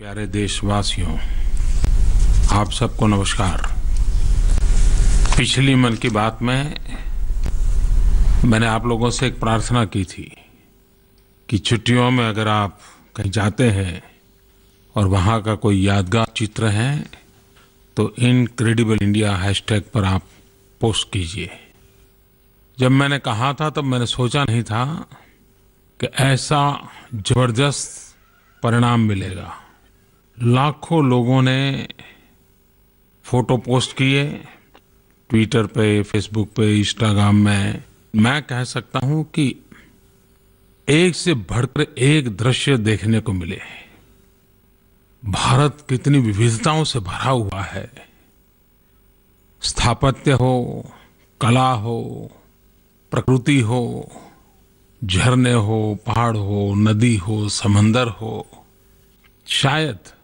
प्यारे देशवासियों आप सबको नमस्कार पिछली मन की बात में मैंने आप लोगों से एक प्रार्थना की थी कि छुट्टियों में अगर आप कहीं जाते हैं और वहाँ का कोई यादगार चित्र है तो इनक्रेडिबल इंडिया हैशटैग पर आप पोस्ट कीजिए जब मैंने कहा था तब मैंने सोचा नहीं था कि ऐसा ज़बरदस्त परिणाम मिलेगा लाखों लोगों ने फोटो पोस्ट किए ट्विटर पे फेसबुक पे इंस्टाग्राम में मैं कह सकता हूं कि एक से बढ़कर एक दृश्य देखने को मिले भारत कितनी विविधताओं से भरा हुआ है स्थापत्य हो कला हो प्रकृति हो झरने हो पहाड़ हो नदी हो समंदर हो शायद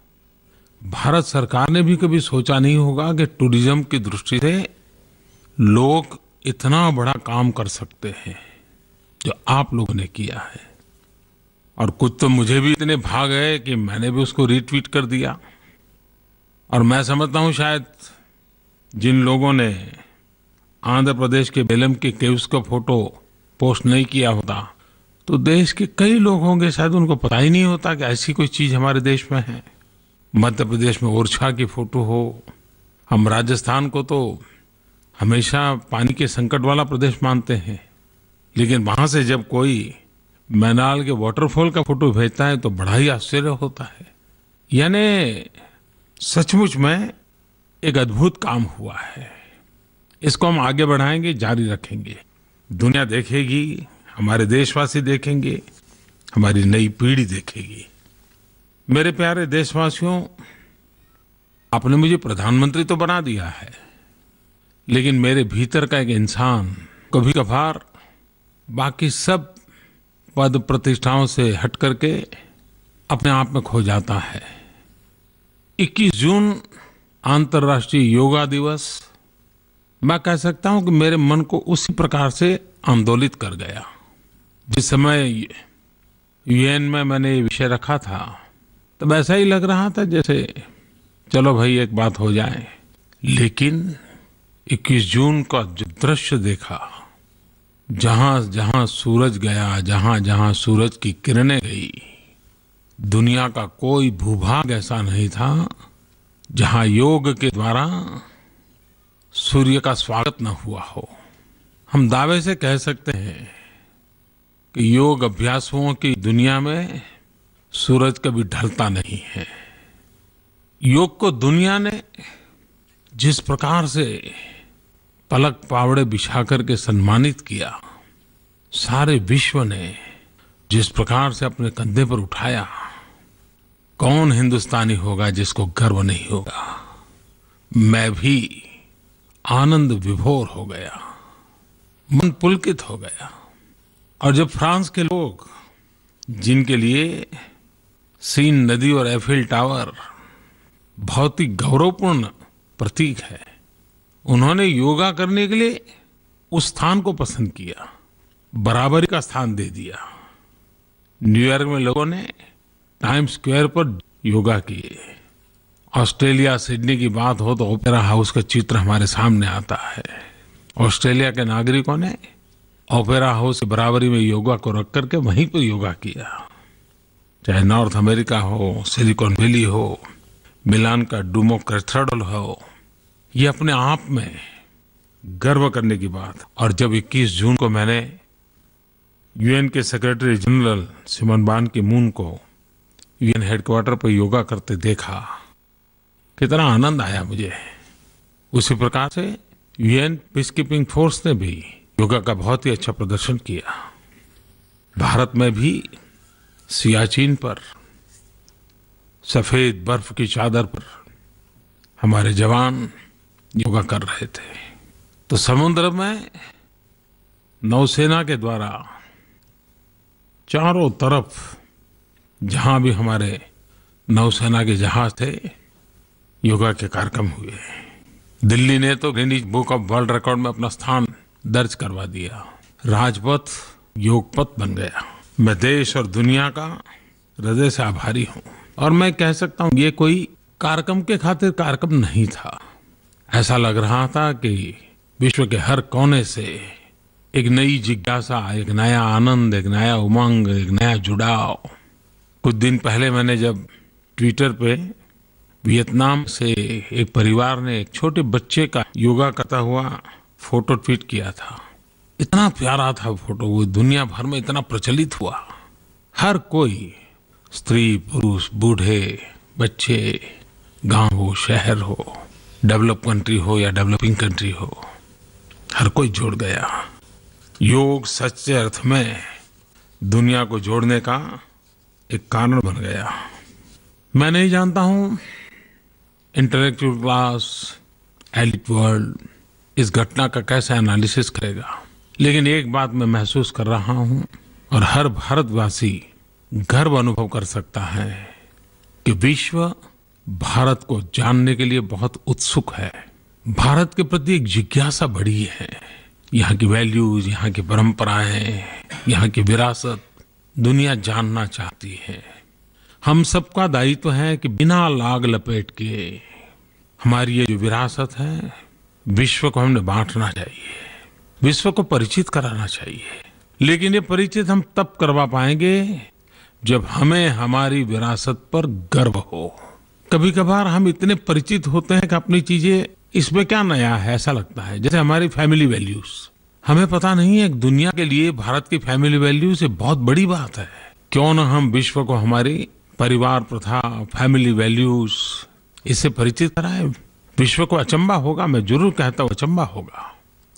भारत सरकार ने भी कभी सोचा नहीं होगा कि टूरिज्म की दृष्टि से लोग इतना बड़ा काम कर सकते हैं जो आप लोगों ने किया है और कुछ तो मुझे भी इतने भाग गए कि मैंने भी उसको रीट्वीट कर दिया और मैं समझता हूँ शायद जिन लोगों ने आंध्र प्रदेश के बेलम के केव्स का फोटो पोस्ट नहीं किया होता तो देश के कई लोग होंगे शायद उनको पता ही नहीं होता कि ऐसी कोई चीज़ हमारे देश में है मध्य प्रदेश में ओरछा की फोटो हो हम राजस्थान को तो हमेशा पानी के संकट वाला प्रदेश मानते हैं लेकिन वहाँ से जब कोई मैनाल के वाटरफॉल का फोटो भेजता है तो बड़ा ही आश्चर्य होता है यानी सचमुच में एक अद्भुत काम हुआ है इसको हम आगे बढ़ाएंगे जारी रखेंगे दुनिया देखेगी हमारे देशवासी देखेंगे हमारी नई पीढ़ी देखेगी मेरे प्यारे देशवासियों आपने मुझे प्रधानमंत्री तो बना दिया है लेकिन मेरे भीतर का एक इंसान कभी कभार बाकी सब पद प्रतिष्ठाओं से हट करके अपने आप में खो जाता है 21 जून अंतर्राष्ट्रीय योगा दिवस मैं कह सकता हूं कि मेरे मन को उसी प्रकार से आंदोलित कर गया जिस समय यूएन में मैंने ये विषय रखा था तो वैसा ही लग रहा था जैसे चलो भाई एक बात हो जाए लेकिन 21 जून का जो दृश्य देखा जहां जहां सूरज गया जहां जहां सूरज की किरणें गई दुनिया का कोई भूभाग ऐसा नहीं था जहां योग के द्वारा सूर्य का स्वागत न हुआ हो हम दावे से कह सकते हैं कि योग अभ्यासों की दुनिया में सूरज कभी ढलता नहीं है योग को दुनिया ने जिस प्रकार से पलक पावड़े बिछा करके सम्मानित किया सारे विश्व ने जिस प्रकार से अपने कंधे पर उठाया कौन हिंदुस्तानी होगा जिसको गर्व नहीं होगा मैं भी आनंद विभोर हो गया मन पुलकित हो गया और जब फ्रांस के लोग जिनके लिए सीन नदी और एफिल टावर बहुत ही गौरवपूर्ण प्रतीक है उन्होंने योगा करने के लिए उस स्थान को पसंद किया बराबरी का स्थान दे दिया न्यूयॉर्क में लोगों ने टाइम स्क्वायर पर योगा किए ऑस्ट्रेलिया सिडनी की बात हो तो ओपेरा हाउस का चित्र हमारे सामने आता है ऑस्ट्रेलिया के नागरिकों ने ओपेरा हाउस की बराबरी में योगा को रख करके वहीं पर योगा किया चाहे नॉर्थ अमेरिका हो सिलिकॉन वैली हो मिलान का डूमो कैथेड्रल हो ये अपने आप में गर्व करने की बात और जब 21 जून को मैंने यूएन के सेक्रेटरी जनरल सिमन बान की मून को यूएन हेडक्वार्टर पर योगा करते देखा कितना आनंद आया मुझे उसी प्रकार से यूएन पीस कीपिंग फोर्स ने भी योगा का बहुत ही अच्छा प्रदर्शन किया भारत में भी सियाचिन पर सफ़ेद बर्फ की चादर पर हमारे जवान योगा कर रहे थे तो समुद्र में नौसेना के द्वारा चारों तरफ जहां भी हमारे नौसेना के जहाज थे योगा के कार्यक्रम हुए दिल्ली ने तो Guinness book of world record में अपना स्थान दर्ज करवा दिया राजपथ योगपथ बन गया मैं देश और दुनिया का हृदय से आभारी हूँ और मैं कह सकता हूँ ये कोई कार्यक्रम के खातिर कार्यक्रम नहीं था ऐसा लग रहा था कि विश्व के हर कोने से एक नई जिज्ञासा एक नया आनंद एक नया उमंग एक नया जुड़ाव कुछ दिन पहले मैंने जब ट्विटर पे वियतनाम से एक परिवार ने एक छोटे बच्चे का योगा करता हुआ फोटो ट्वीट किया था इतना प्यारा था फोटो वो दुनिया भर में इतना प्रचलित हुआ हर कोई स्त्री पुरुष बूढ़े बच्चे गांव हो शहर हो डेवलप कंट्री हो या डेवलपिंग कंट्री हो हर कोई जोड़ गया योग सच्चे अर्थ में दुनिया को जोड़ने का एक कारण बन गया मैं नहीं जानता हूं इंटेलेक्चुअल क्लास एलिट वर्ल्ड इस घटना का कैसा एनालिसिस करेगा लेकिन एक बात मैं महसूस कर रहा हूं और हर भारतवासी गर्व अनुभव कर सकता है कि विश्व भारत को जानने के लिए बहुत उत्सुक है भारत के प्रति एक जिज्ञासा बढ़ी है यहाँ की वैल्यूज यहाँ की परंपराएं यहाँ की विरासत दुनिया जानना चाहती है हम सबका दायित्व तो है कि बिना लाग लपेट के हमारी ये जो विरासत है विश्व को हमने बांटना चाहिए विश्व को परिचित कराना चाहिए लेकिन ये परिचित हम तब करवा पाएंगे जब हमें हमारी विरासत पर गर्व हो कभी कभार हम इतने परिचित होते हैं कि अपनी चीजें इसमें क्या नया है ऐसा लगता है जैसे हमारी फैमिली वैल्यूज हमें पता नहीं है दुनिया के लिए भारत की फैमिली वैल्यूज ये बहुत बड़ी बात है क्यों ना हम विश्व को हमारी परिवार प्रथा फैमिली वैल्यूज इससे परिचित कराए विश्व को अचंबा होगा मैं जरूर कहता हूं अचंबा होगा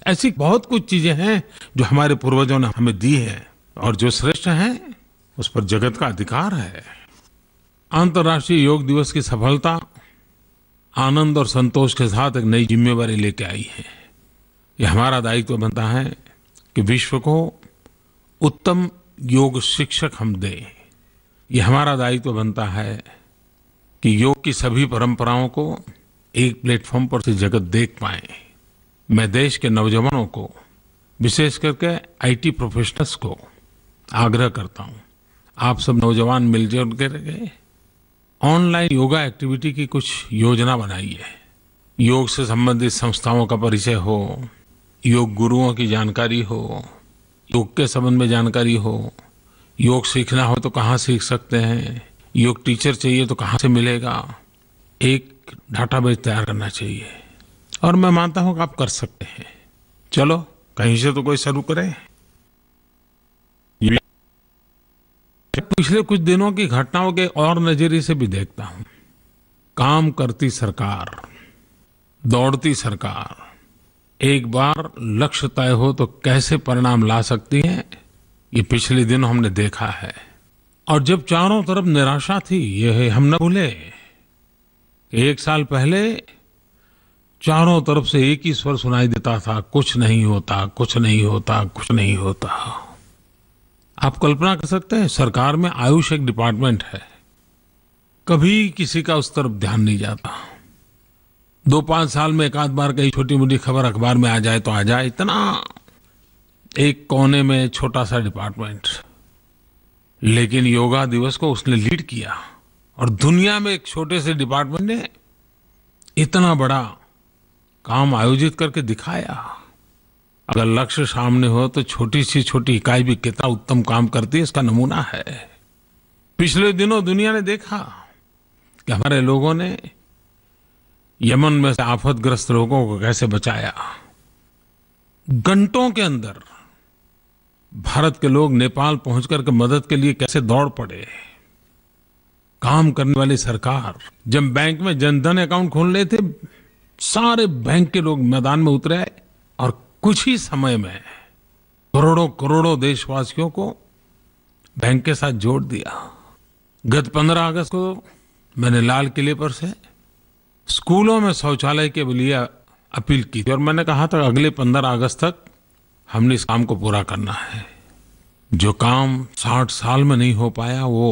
ऐसी बहुत कुछ चीजें हैं जो हमारे पूर्वजों ने हमें दी है और जो श्रेष्ठ है उस पर जगत का अधिकार है अंतर्राष्ट्रीय योग दिवस की सफलता आनंद और संतोष के साथ एक नई जिम्मेवारी लेके आई है यह हमारा दायित्व बनता है कि विश्व को उत्तम योग शिक्षक हम दें यह हमारा दायित्व बनता है कि योग की सभी परंपराओं को एक प्लेटफॉर्म पर से जगत देख पाएं मैं देश के नौजवानों को विशेष करके आईटी प्रोफेशनल्स को आग्रह करता हूँ आप सब नौजवान मिलजुल करके ऑनलाइन योगा एक्टिविटी की कुछ योजना बनाइए योग से संबंधित संस्थाओं का परिचय हो योग गुरुओं की जानकारी हो योग के संबंध में जानकारी हो योग सीखना हो तो कहाँ सीख सकते हैं योग टीचर चाहिए तो कहाँ से मिलेगा एक डाटाबेस तैयार करना चाहिए और मैं मानता हूं कि आप कर सकते हैं चलो कहीं से तो कोई शुरू करे पिछले कुछ दिनों की घटनाओं के और नजरिए से भी देखता हूं काम करती सरकार दौड़ती सरकार एक बार लक्ष्य तय हो तो कैसे परिणाम ला सकती है ये पिछले दिनों हमने देखा है और जब चारों तरफ निराशा थी यह हम न भूले एक साल पहले चारों तरफ से एक ही स्वर सुनाई देता था कुछ नहीं होता कुछ नहीं होता कुछ नहीं होता आप कल्पना कर सकते हैं सरकार में आयुष एक डिपार्टमेंट है कभी किसी का उस तरफ ध्यान नहीं जाता दो पांच साल में एक आध बार कहीं छोटी मोटी खबर अखबार में आ जाए तो आ जाए इतना एक कोने में छोटा सा डिपार्टमेंट लेकिन योगा दिवस को उसने लीड किया और दुनिया में एक छोटे से डिपार्टमेंट ने इतना बड़ा काम आयोजित करके दिखाया अगर लक्ष्य सामने हो तो छोटी सी छोटी इकाई भी कितना उत्तम काम करती है इसका नमूना है पिछले दिनों दुनिया ने देखा कि हमारे लोगों ने यमन में से आफतग्रस्त लोगों को कैसे बचाया घंटों के अंदर भारत के लोग नेपाल पहुंच के मदद के लिए कैसे दौड़ पड़े काम करने वाली सरकार जब बैंक में जनधन अकाउंट खोल रहे थे सारे बैंक के लोग मैदान में उतरे आए और कुछ ही समय में करोड़ों करोड़ों देशवासियों को बैंक के साथ जोड़ दिया गत 15 अगस्त को मैंने लाल किले पर से स्कूलों में शौचालय के लिए अपील की और मैंने कहा था अगले 15 अगस्त तक हमने इस काम को पूरा करना है जो काम 60 साल में नहीं हो पाया वो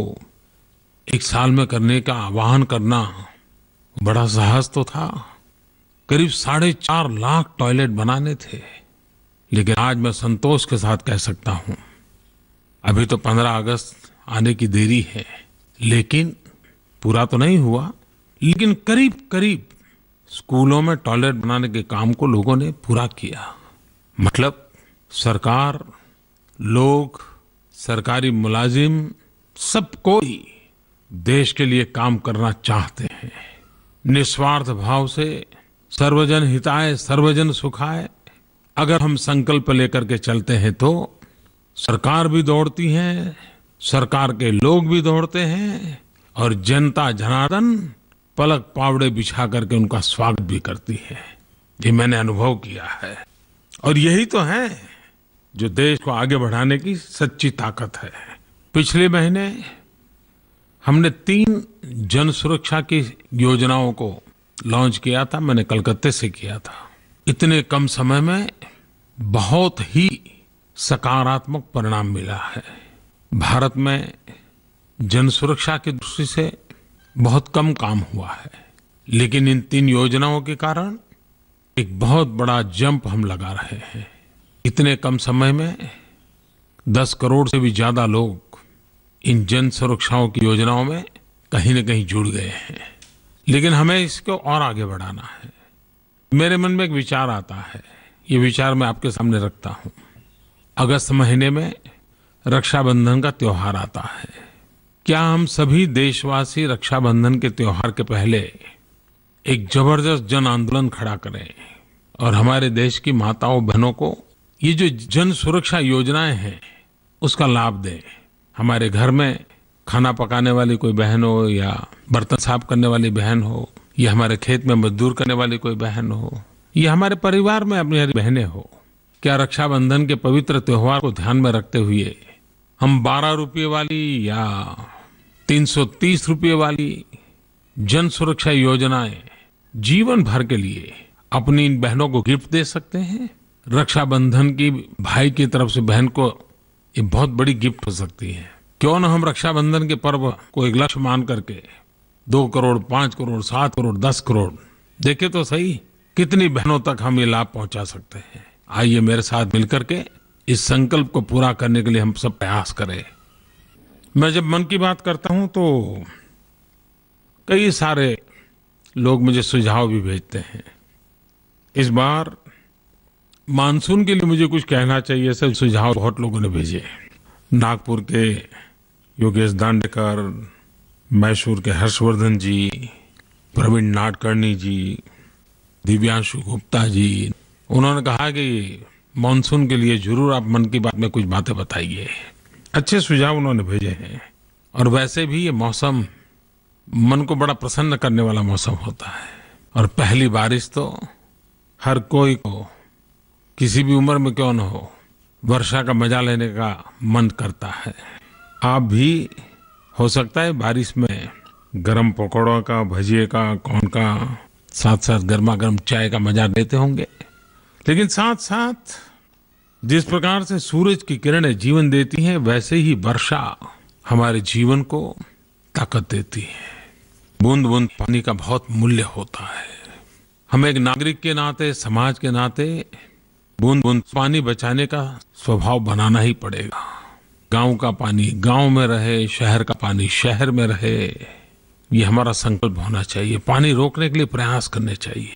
एक साल में करने का आह्वान करना बड़ा साहस तो था करीब साढ़े चार लाख टॉयलेट बनाने थे लेकिन आज मैं संतोष के साथ कह सकता हूं अभी तो पंद्रह अगस्त आने की देरी है लेकिन पूरा तो नहीं हुआ लेकिन करीब करीब स्कूलों में टॉयलेट बनाने के काम को लोगों ने पूरा किया मतलब सरकार लोग सरकारी मुलाजिम सब कोई देश के लिए काम करना चाहते हैं निस्वार्थ भाव से सर्वजन हिताय सर्वजन सुखाय अगर हम संकल्प लेकर के चलते हैं तो सरकार भी दौड़ती है सरकार के लोग भी दौड़ते हैं और जनता जनार्दन पलक पावड़े बिछा करके उनका स्वागत भी करती है ये मैंने अनुभव किया है और यही तो है जो देश को आगे बढ़ाने की सच्ची ताकत है पिछले महीने हमने तीन जन सुरक्षा की योजनाओं को लॉन्च किया था मैंने कलकत्ते से किया था इतने कम समय में बहुत ही सकारात्मक परिणाम मिला है भारत में जन सुरक्षा की दृष्टि से बहुत कम काम हुआ है लेकिन इन तीन योजनाओं के कारण एक बहुत बड़ा जंप हम लगा रहे हैं इतने कम समय में दस करोड़ से भी ज़्यादा लोग इन जन सुरक्षाओं की योजनाओं में कहीं न कहीं जुड़ गए हैं लेकिन हमें इसको और आगे बढ़ाना है मेरे मन में एक विचार आता है ये विचार मैं आपके सामने रखता हूं अगस्त महीने में रक्षाबंधन का त्यौहार आता है क्या हम सभी देशवासी रक्षाबंधन के त्यौहार के पहले एक जबरदस्त जन आंदोलन खड़ा करें और हमारे देश की माताओं बहनों को ये जो जन सुरक्षा योजनाएं हैं उसका लाभ दें हमारे घर में खाना पकाने वाली कोई बहन हो या बर्तन साफ करने वाली बहन हो या हमारे खेत में मजदूर करने वाली कोई बहन हो या हमारे परिवार में अपनी हरी बहनें हो क्या रक्षाबंधन के पवित्र त्यौहार को ध्यान में रखते हुए हम बारह रुपये वाली या तीन सौ तीस रुपये वाली जन सुरक्षा योजनाएं जीवन भर के लिए अपनी इन बहनों को गिफ्ट दे सकते हैं रक्षाबंधन की भाई की तरफ से बहन को ये बहुत बड़ी गिफ्ट हो सकती है क्यों ना हम रक्षाबंधन के पर्व को एक लक्ष्य मान करके दो करोड़ पांच करोड़ सात करोड़ दस करोड़ देखे तो सही कितनी बहनों तक हम ये लाभ पहुंचा सकते हैं आइए मेरे साथ मिलकर के इस संकल्प को पूरा करने के लिए हम सब प्रयास करें मैं जब मन की बात करता हूं तो कई सारे लोग मुझे सुझाव भी भेजते हैं इस बार मानसून के लिए मुझे कुछ कहना चाहिए सर सुझाव बहुत लोगों ने भेजे नागपुर के योगेश दांडेकर मैसूर के हर्षवर्धन जी प्रवीण नाटकर्णी जी दिव्यांशु गुप्ता जी उन्होंने कहा कि मानसून के लिए जरूर आप मन की बात में कुछ बातें बताइए अच्छे सुझाव उन्होंने भेजे हैं और वैसे भी ये मौसम मन को बड़ा प्रसन्न करने वाला मौसम होता है और पहली बारिश तो हर कोई को किसी भी उम्र में क्यों न हो वर्षा का मजा लेने का मन करता है आप भी हो सकता है बारिश में गरम पकौड़ों का भजिए का कौन का साथ साथ गर्मा गर्म चाय का मजा लेते होंगे लेकिन साथ साथ जिस प्रकार से सूरज की किरणें जीवन देती हैं वैसे ही वर्षा हमारे जीवन को ताकत देती है बूंद बूंद पानी का बहुत मूल्य होता है हम एक नागरिक के नाते समाज के नाते बूंद बूंद पानी बचाने का स्वभाव बनाना ही पड़ेगा गांव का पानी गांव में रहे शहर का पानी शहर में रहे ये हमारा संकल्प होना चाहिए पानी रोकने के लिए प्रयास करने चाहिए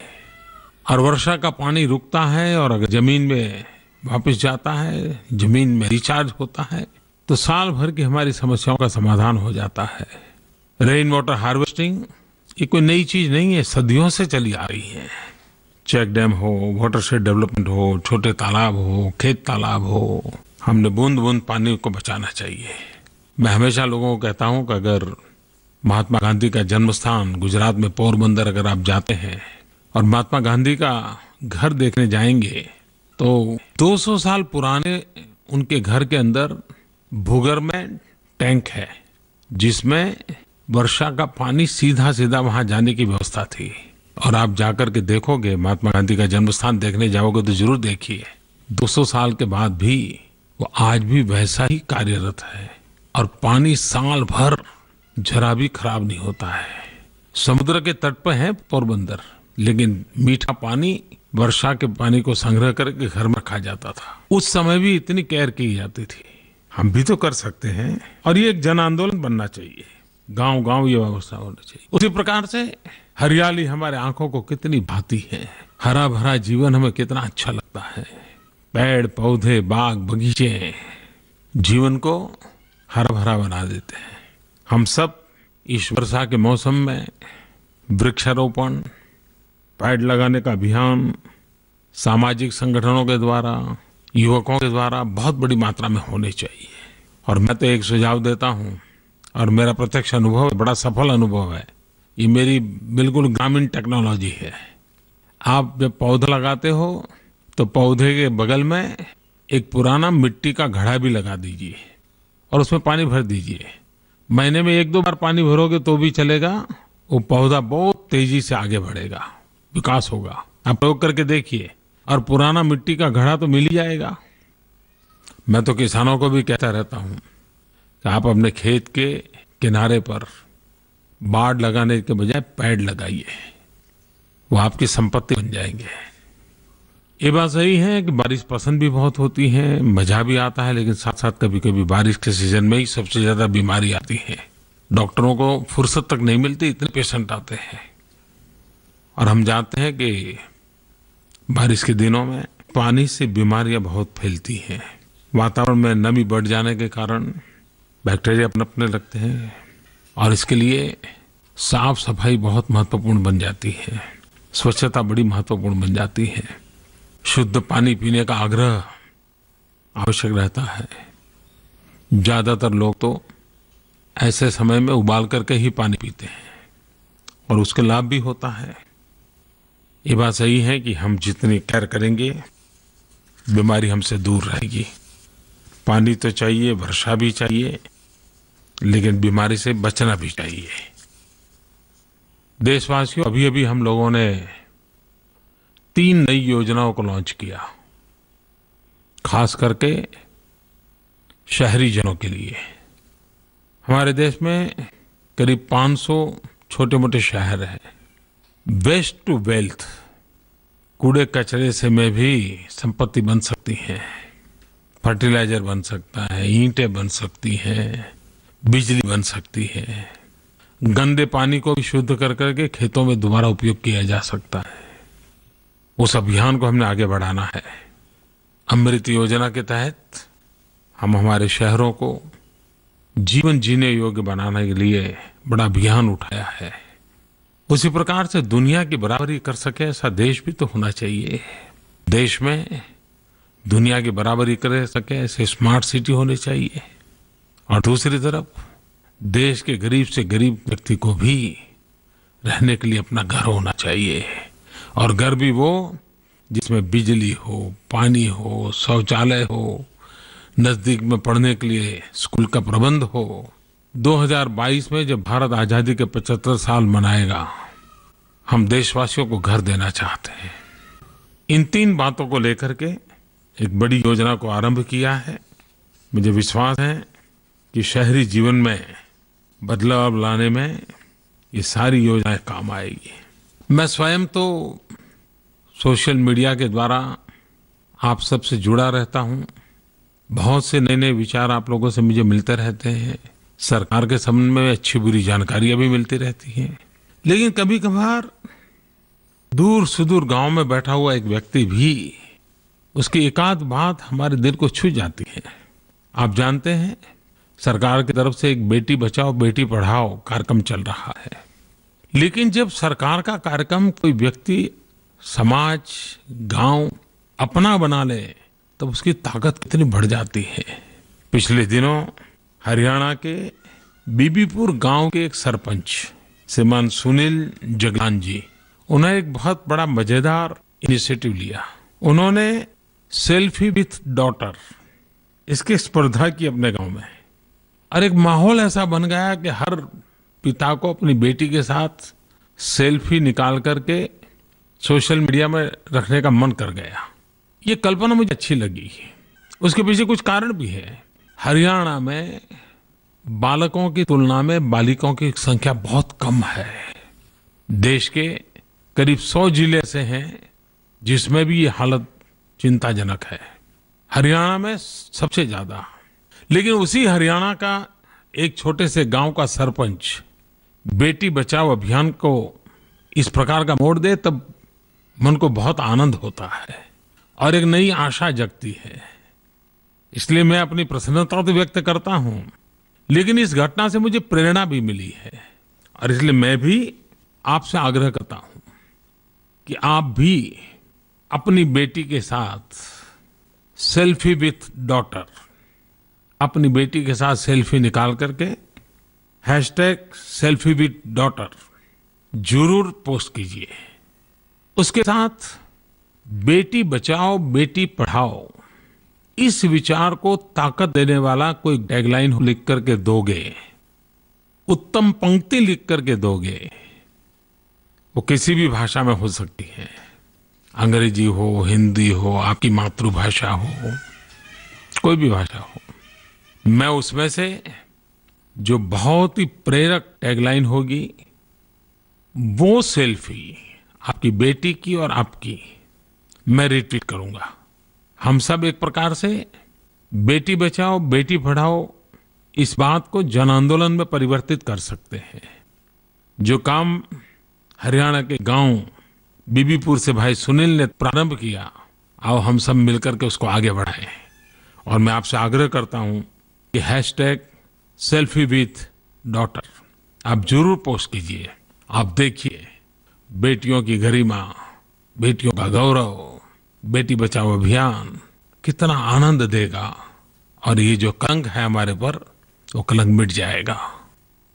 और वर्षा का पानी रुकता है और अगर जमीन में वापस जाता है जमीन में रिचार्ज होता है तो साल भर की हमारी समस्याओं का समाधान हो जाता है रेन वाटर हार्वेस्टिंग ये कोई नई चीज नहीं है सदियों से चली आ रही है चेक डैम हो वाटर शेड डेवलपमेंट हो छोटे तालाब हो खेत तालाब हो हमने बूंद बूंद पानी को बचाना चाहिए मैं हमेशा लोगों को कहता हूँ कि अगर महात्मा गांधी का जन्म स्थान गुजरात में पोरबंदर अगर आप जाते हैं और महात्मा गांधी का घर देखने जाएंगे तो 200 साल पुराने उनके घर के अंदर भूगर में टैंक है जिसमें वर्षा का पानी सीधा सीधा वहां जाने की व्यवस्था थी और आप जाकर के देखोगे महात्मा गांधी का जन्म स्थान देखने जाओगे तो जरूर देखिए 200 साल के बाद भी वो आज भी वैसा ही कार्यरत है और पानी साल भर जरा भी खराब नहीं होता है समुद्र के तट पर है पोरबंदर लेकिन मीठा पानी वर्षा के पानी को संग्रह करके घर में खा जाता था उस समय भी इतनी केयर की जाती थी हम भी तो कर सकते हैं और ये एक जन आंदोलन बनना चाहिए गांव गांव ये व्यवस्था होनी चाहिए उसी प्रकार से हरियाली हमारे आंखों को कितनी भाती है हरा भरा जीवन हमें कितना अच्छा लगता है पेड़ पौधे बाग बगीचे जीवन को हरा भरा बना देते हैं हम सब इस वर्षा के मौसम में वृक्षारोपण पेड़ लगाने का अभियान सामाजिक संगठनों के द्वारा युवकों के द्वारा बहुत बड़ी मात्रा में होने चाहिए और मैं तो एक सुझाव देता हूँ और मेरा प्रत्यक्ष अनुभव बड़ा सफल अनुभव है ये मेरी बिल्कुल ग्रामीण टेक्नोलॉजी है आप जब पौधा लगाते हो तो पौधे के बगल में एक पुराना मिट्टी का घड़ा भी लगा दीजिए और उसमें पानी भर दीजिए महीने में एक दो बार पानी भरोगे तो भी चलेगा वो पौधा बहुत तेजी से आगे बढ़ेगा विकास होगा आप प्रयोग करके देखिए और पुराना मिट्टी का घड़ा तो मिल ही जाएगा मैं तो किसानों को भी कहता रहता हूँ कि आप अपने खेत के किनारे पर बाढ़ लगाने के बजाय पैड लगाइए वो आपकी संपत्ति बन जाएंगे ये बात सही है कि बारिश पसंद भी बहुत होती है मजा भी आता है लेकिन साथ साथ कभी कभी बारिश के सीजन में ही सबसे ज्यादा बीमारी आती है डॉक्टरों को फुर्सत तक नहीं मिलती इतने पेशेंट आते हैं और हम जानते हैं कि बारिश के दिनों में पानी से बीमारियां बहुत फैलती हैं वातावरण में नमी बढ़ जाने के कारण बैक्टीरिया पनपने लगते हैं और इसके लिए साफ सफाई बहुत महत्वपूर्ण बन जाती है स्वच्छता बड़ी महत्वपूर्ण बन जाती है शुद्ध पानी पीने का आग्रह आवश्यक रहता है ज़्यादातर लोग तो ऐसे समय में उबाल करके ही पानी पीते हैं और उसके लाभ भी होता है ये बात सही है कि हम जितनी केयर करेंगे बीमारी हमसे दूर रहेगी पानी तो चाहिए वर्षा भी चाहिए लेकिन बीमारी से बचना भी चाहिए देशवासियों अभी अभी हम लोगों ने तीन नई योजनाओं को लॉन्च किया खास करके शहरी जनों के लिए हमारे देश में करीब 500 छोटे मोटे शहर हैं वेस्ट टू वेल्थ कूड़े कचरे से में भी संपत्ति बन सकती है फर्टिलाइजर बन सकता है ईंटें बन सकती हैं बिजली बन सकती है गंदे पानी को भी शुद्ध कर करके खेतों में दोबारा उपयोग किया जा सकता है उस अभियान को हमने आगे बढ़ाना है अमृत योजना के तहत हम हमारे शहरों को जीवन जीने योग्य बनाने के लिए बड़ा अभियान उठाया है उसी प्रकार से दुनिया की बराबरी कर सके ऐसा देश भी तो होना चाहिए देश में दुनिया की बराबरी कर सके ऐसे स्मार्ट सिटी होने चाहिए और दूसरी तरफ देश के गरीब से गरीब व्यक्ति को भी रहने के लिए अपना घर होना चाहिए और घर भी वो जिसमें बिजली हो पानी हो शौचालय हो नज़दीक में पढ़ने के लिए स्कूल का प्रबंध हो 2022 में जब भारत आज़ादी के 75 साल मनाएगा हम देशवासियों को घर देना चाहते हैं इन तीन बातों को लेकर के एक बड़ी योजना को आरंभ किया है मुझे विश्वास है कि शहरी जीवन में बदलाव लाने में ये सारी योजनाएं काम आएगी मैं स्वयं तो सोशल मीडिया के द्वारा आप सब से जुड़ा रहता हूँ बहुत से नए नए विचार आप लोगों से मुझे मिलते रहते हैं सरकार के संबंध में अच्छी बुरी जानकारियां भी मिलती रहती हैं लेकिन कभी कभार दूर सुदूर गांव में बैठा हुआ एक व्यक्ति भी उसकी एकाध बात हमारे दिल को छू जाती है आप जानते हैं सरकार की तरफ से एक बेटी बचाओ बेटी पढ़ाओ कार्यक्रम चल रहा है लेकिन जब सरकार का कार्यक्रम कोई व्यक्ति समाज गांव अपना बना ले तब उसकी ताकत कितनी बढ़ जाती है पिछले दिनों हरियाणा के बीबीपुर गांव के एक सरपंच श्रीमान सुनील जगान जी उन्हें एक बहुत बड़ा मजेदार इनिशिएटिव लिया उन्होंने सेल्फी विथ डॉटर इसकी स्पर्धा की अपने गांव में और एक माहौल ऐसा बन गया कि हर पिता को अपनी बेटी के साथ सेल्फी निकाल करके सोशल मीडिया में रखने का मन कर गया ये कल्पना मुझे अच्छी लगी उसके पीछे कुछ कारण भी है हरियाणा में बालकों की तुलना में बालिकाओं की संख्या बहुत कम है देश के करीब सौ जिले ऐसे हैं जिसमें भी ये हालत चिंताजनक है हरियाणा में सबसे ज़्यादा लेकिन उसी हरियाणा का एक छोटे से गांव का सरपंच बेटी बचाओ अभियान को इस प्रकार का मोड़ दे तब मन को बहुत आनंद होता है और एक नई आशा जगती है इसलिए मैं अपनी प्रसन्नता तो व्यक्त करता हूं लेकिन इस घटना से मुझे प्रेरणा भी मिली है और इसलिए मैं भी आपसे आग्रह करता हूं कि आप भी अपनी बेटी के साथ सेल्फी विथ डॉटर अपनी बेटी के साथ सेल्फी निकाल करके hashtag selfie with daughter जरूर पोस्ट कीजिए उसके साथ बेटी बचाओ बेटी पढ़ाओ इस विचार को ताकत देने वाला कोई टैगलाइन लिख करके दोगे उत्तम पंक्ति लिख करके दोगे वो किसी भी भाषा में हो सकती है अंग्रेजी हो हिंदी हो आपकी मातृभाषा हो कोई भी भाषा हो मैं उसमें से जो बहुत ही प्रेरक टैगलाइन होगी वो सेल्फी आपकी बेटी की और आपकी मैं रिट्वीट करूंगा हम सब एक प्रकार से बेटी बचाओ बेटी पढ़ाओ इस बात को जन आंदोलन में परिवर्तित कर सकते हैं जो काम हरियाणा के गांव बीबीपुर से भाई सुनील ने प्रारंभ किया आओ हम सब मिलकर के उसको आगे बढ़ाएं और मैं आपसे आग्रह करता हूं कि हैशटैग सेल्फी विथ डॉटर आप जरूर पोस्ट कीजिए आप देखिए बेटियों की गरिमा बेटियों का गौरव बेटी बचाओ अभियान कितना आनंद देगा और ये जो कलंक है हमारे पर वो कलंक मिट जाएगा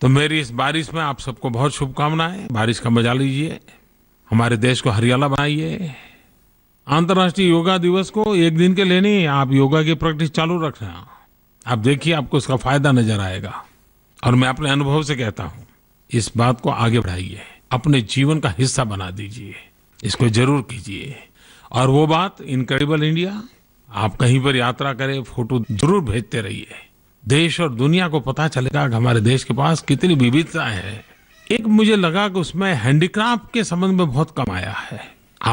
तो मेरी इस बारिश में आप सबको बहुत शुभकामनाएं बारिश का मजा लीजिए हमारे देश को हरियाला बनाइए अंतर्राष्ट्रीय योगा दिवस को एक दिन के लिए नहीं आप योगा की प्रैक्टिस चालू रखना आप देखिए आपको इसका फायदा नजर आएगा और मैं अपने अनुभव से कहता हूं इस बात को आगे बढ़ाइए अपने जीवन का हिस्सा बना दीजिए इसको जरूर कीजिए और वो बात इनक्रेडिबल इंडिया आप कहीं पर यात्रा करें फोटो जरूर भेजते रहिए देश और दुनिया को पता चलेगा कि हमारे देश के पास कितनी विविधता है एक मुझे लगा कि उसमें हैंडीक्राफ्ट के संबंध में बहुत कम आया है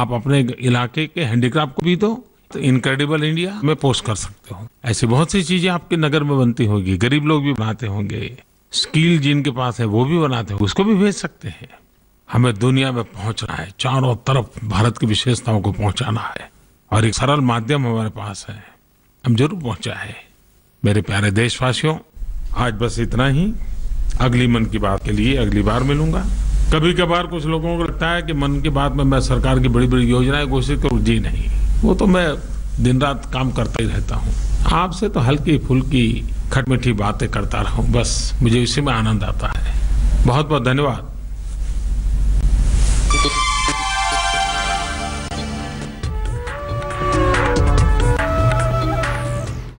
आप अपने इलाके के हैंडीक्राफ्ट को भी दो तो तो इनक्रेडिबल इंडिया में पोस्ट कर सकते हो ऐसी बहुत सी चीजें आपके नगर में बनती होगी गरीब लोग भी बनाते होंगे स्किल जिनके पास है वो भी बनाते होंगे उसको भी भेज सकते हैं हमें दुनिया में पहुंचना है चारों तरफ भारत की विशेषताओं को पहुंचाना है और एक सरल माध्यम हमारे पास है हम जरूर पहुंचा है मेरे प्यारे देशवासियों आज बस इतना ही अगली मन की बात के लिए अगली बार मिलूंगा कभी कभार कुछ लोगों को लगता है कि मन की बात में मैं सरकार की बड़ी बड़ी योजनाएं घोषित करूँ जी नहीं वो तो मैं दिन रात काम करता ही रहता हूँ आपसे तो हल्की फुल्की खटमिठी बातें करता रहा हूँ बस मुझे इसी में आनंद आता है बहुत बहुत धन्यवाद